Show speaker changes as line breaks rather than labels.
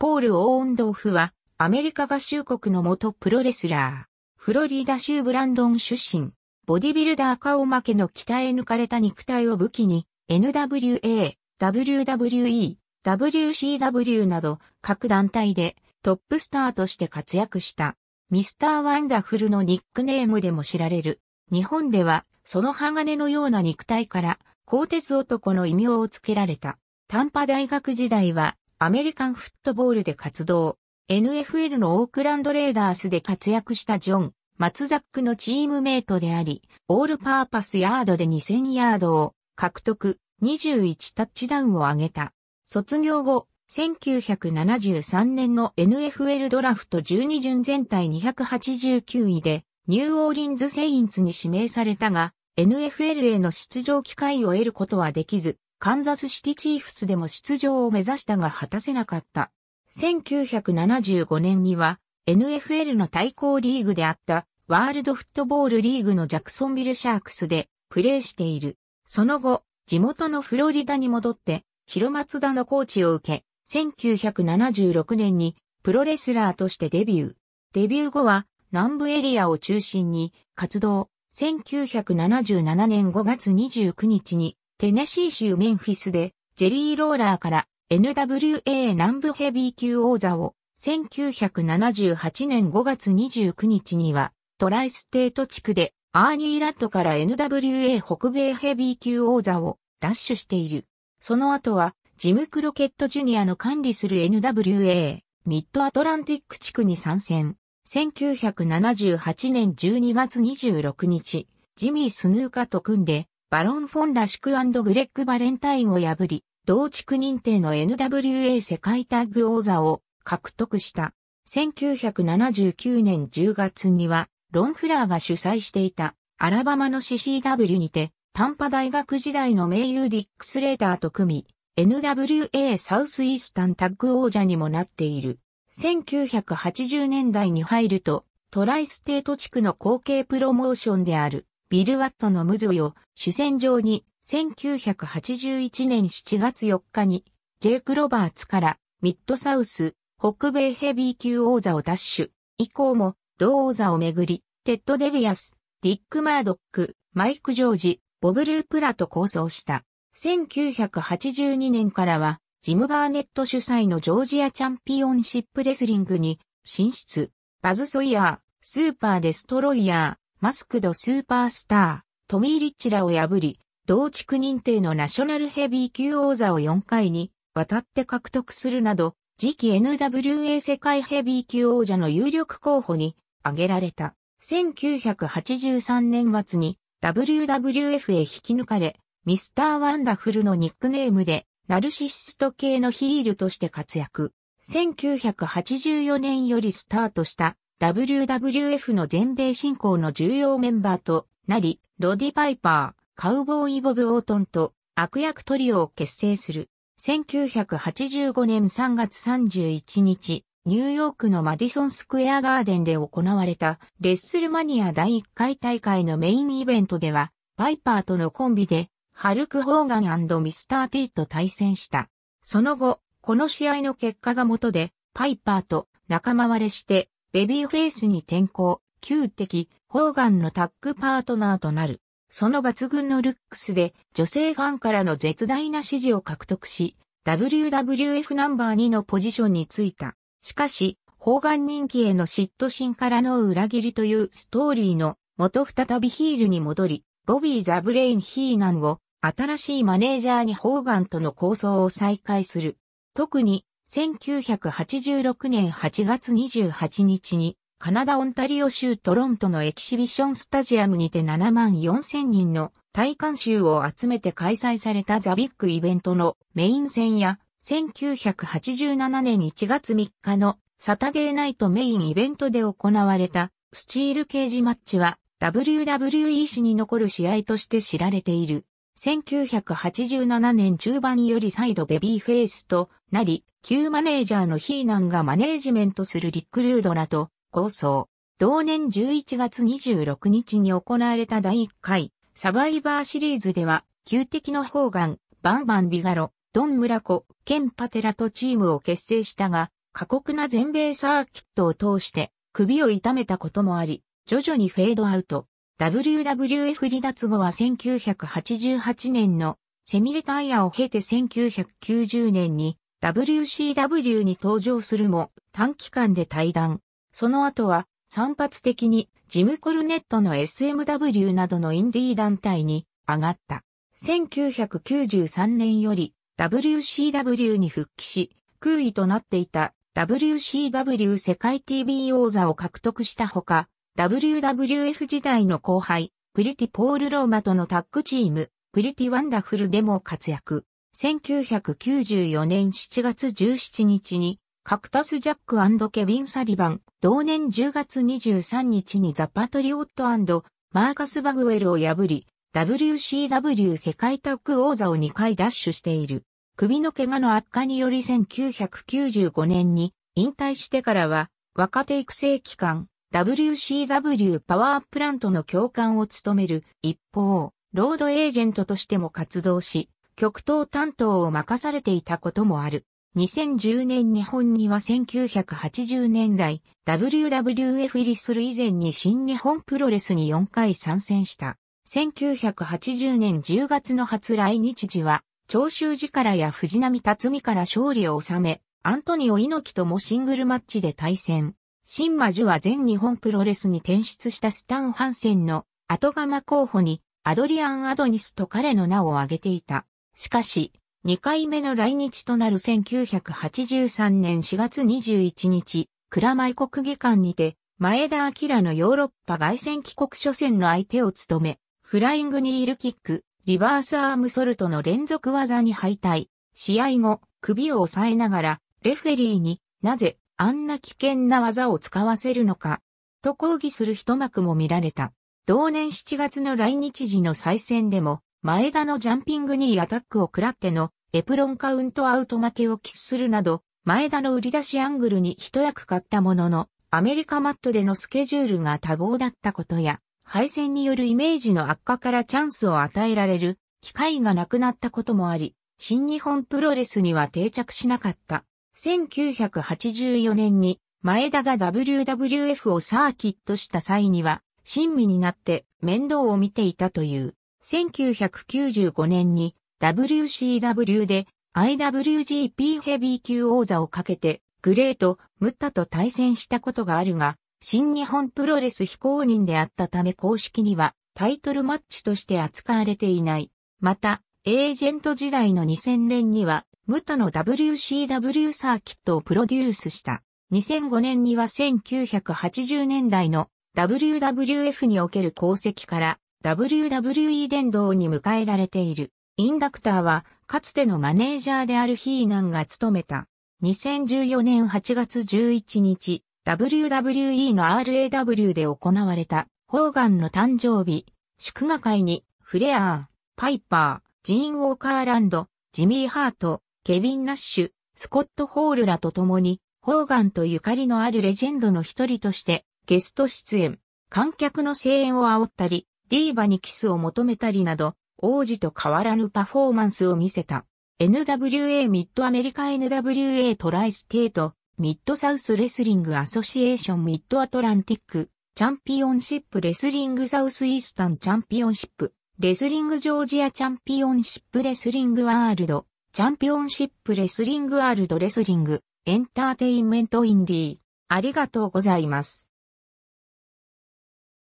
ポール・オーンドーフは、アメリカ合衆国の元プロレスラー。フロリダ州ブランドン出身。ボディビルダー顔負けの鍛え抜かれた肉体を武器に、NWA、WWE、WCW など各団体でトップスターとして活躍した。ミスター・ワンダフルのニックネームでも知られる。日本では、その鋼のような肉体から、鋼鉄男の異名を付けられた。短波大学時代は、アメリカンフットボールで活動、NFL のオークランドレーダースで活躍したジョン、マツザックのチームメイトであり、オールパーパスヤードで2000ヤードを獲得、21タッチダウンを挙げた。卒業後、1973年の NFL ドラフト12巡全体289位で、ニューオーリンズ・セインツに指名されたが、NFL への出場機会を得ることはできず、カンザスシティチーフスでも出場を目指したが果たせなかった。1975年には NFL の対抗リーグであったワールドフットボールリーグのジャクソンビルシャークスでプレーしている。その後、地元のフロリダに戻って、広松田のコーチを受け、1976年にプロレスラーとしてデビュー。デビュー後は南部エリアを中心に活動。1977年5月29日にテネシー州メンフィスで、ジェリー・ローラーから NWA 南部ヘビー級王座を、1978年5月29日には、トライステート地区で、アーニー・ラッドから NWA 北米ヘビー級王座を奪取している。その後は、ジム・クロケット・ジュニアの管理する NWA、ミッド・アトランティック地区に参戦。1978年12月26日、ジミー・スヌーカと組んで、バロン・フォン・ラシクグレッグ・バレンタインを破り、同地区認定の NWA 世界タッグ王座を獲得した。1979年10月には、ロン・フラーが主催していたアラバマの CCW にて、短波大学時代の名優ディックス・レーターと組み、NWA サウスイースタンタッグ王者にもなっている。1980年代に入ると、トライステート地区の後継プロモーションであるビル・ワットのムズイを主戦場に、1981年7月4日に、ジェイク・ロバーツから、ミッドサウス、北米ヘビー級王座を奪取。以降も、同王座をめぐり、テッド・デビアス、ディック・マードック、マイク・ジョージ、ボブ・ループラと構想した。1982年からは、ジム・バーネット主催のジョージアチャンピオンシップレスリングに進出。バズ・ソイヤー、スーパー・デストロイヤマスクドスーパースター、トミー・リッチらを破り、同地区認定のナショナルヘビー級王座を4回に渡って獲得するなど、次期 NWA 世界ヘビー級王者の有力候補に挙げられた。1983年末に WWF へ引き抜かれ、ミスター・ワンダフルのニックネームで、ナルシスト系のヒールとして活躍。1984年よりスタートした WWF の全米進行の重要メンバーとなり、ロディ・パイパー、カウボーイ・ボブ・オートンと悪役トリオを結成する。1985年3月31日、ニューヨークのマディソンスクエアガーデンで行われたレッスルマニア第1回大会のメインイベントでは、パイパーとのコンビで、ハルク・ホーガンミスター・ティーと対戦した。その後、この試合の結果が元で、パイパーと仲間割れしてベビーフェイスに転向、旧敵、ホーガンのタッグパートナーとなる。その抜群のルックスで女性ファンからの絶大な支持を獲得し、WWF ナンバー2のポジションについた。しかし、ホーガン人気への嫉妬心からの裏切りというストーリーの元再びヒールに戻り、ボビー・ザ・ブレイン・ヒーナンを新しいマネージャーにホーガンとの構想を再開する。特に1986年8月28日に、カナダ・オンタリオ州トロントのエキシビションスタジアムにて7万4千人の体観集を集めて開催されたザビッグイベントのメイン戦や、1987年1月3日のサタデーナイトメインイベントで行われたスチールケージマッチは WWE 史に残る試合として知られている。1987年中盤より再度ベビーフェイスとなり、旧マネージャーのヒーナンがマネージメントするリック・ルードらと構想。同年11月26日に行われた第1回サバイバーシリーズでは、旧敵のガン、バンバンビガロ、ドンムラコ、ケンパテラとチームを結成したが、過酷な全米サーキットを通して首を痛めたこともあり、徐々にフェードアウト。WWF 離脱後は1988年のセミリタイヤを経て1990年に WCW に登場するも短期間で退団。その後は散発的にジム・コルネットの SMW などのインディー団体に上がった。1993年より WCW に復帰し、空位となっていた WCW 世界 TV 王座を獲得したほか、WWF 時代の後輩、プリティポール・ローマとのタッグチーム、プリティ・ワンダフルでも活躍。1994年7月17日に、カクタス・ジャックケビン・サリバン、同年10月23日にザ・パトリオットマーカス・バグウェルを破り、WCW 世界タッグ王座を2回ダッシュしている。首の怪我の悪化により1995年に引退してからは若手育成期間 WCW パワープラントの教官を務める一方、ロードエージェントとしても活動し、極東担当を任されていたこともある。2010年日本には1980年代 WWF 入りする以前に新日本プロレスに4回参戦した。1980年10月の初来日時は長州寺からや藤波辰巳から勝利を収め、アントニオ猪木ともシングルマッチで対戦。新魔女は全日本プロレスに転出したスタン・ハンセンの後釜候補にアドリアン・アドニスと彼の名を挙げていた。しかし、2回目の来日となる1983年4月21日、蔵前国技館にて、前田明のヨーロッパ外戦帰国初戦の相手を務め、フライングニールキック、リバースアームソルトの連続技に敗退。試合後、首を押さえながら、レフェリーになぜあんな危険な技を使わせるのか、と抗議する一幕も見られた。同年7月の来日時の再戦でも、前田のジャンピングにアタックを食らってのエプロンカウントアウト負けを喫するなど、前田の売り出しアングルに一役買ったものの、アメリカマットでのスケジュールが多忙だったことや、敗戦によるイメージの悪化からチャンスを与えられる機会がなくなったこともあり、新日本プロレスには定着しなかった。1984年に、前田が WWF をサーキットした際には、親身になって面倒を見ていたという。1995年に WCW で IWGP ヘビー級王座をかけてグレート・ムッタと対戦したことがあるが、新日本プロレス非公認であったため公式にはタイトルマッチとして扱われていない。また、エージェント時代の2000年にはムタの WCW サーキットをプロデュースした。2005年には1980年代の WWF における功績から WWE 殿堂に迎えられている。インダクターはかつてのマネージャーであるヒーナンが務めた。2014年8月11日、WWE の RAW で行われたホーガンの誕生日、祝賀会にフレアーパイパー、ジーン・ウォーカーランド、ジミー・ハート、ケビン・ナッシュ、スコット・ホールらと共に、ホーガンとゆかりのあるレジェンドの一人として、ゲスト出演、観客の声援を煽ったり、ディーバにキスを求めたりなど、王子と変わらぬパフォーマンスを見せた。NWA ミッドアメリカ NWA トライステート、ミッドサウスレスリングアソシエーションミッドアトランティック、チャンピオンシップレスリングサウスイースタンチャンピオンシップ、レスリングジョージアチャンピオンシップレスリングワールド、チャンピオンシップレスリングアールドレスリングエンターテインメントインディー。ありがとうございます。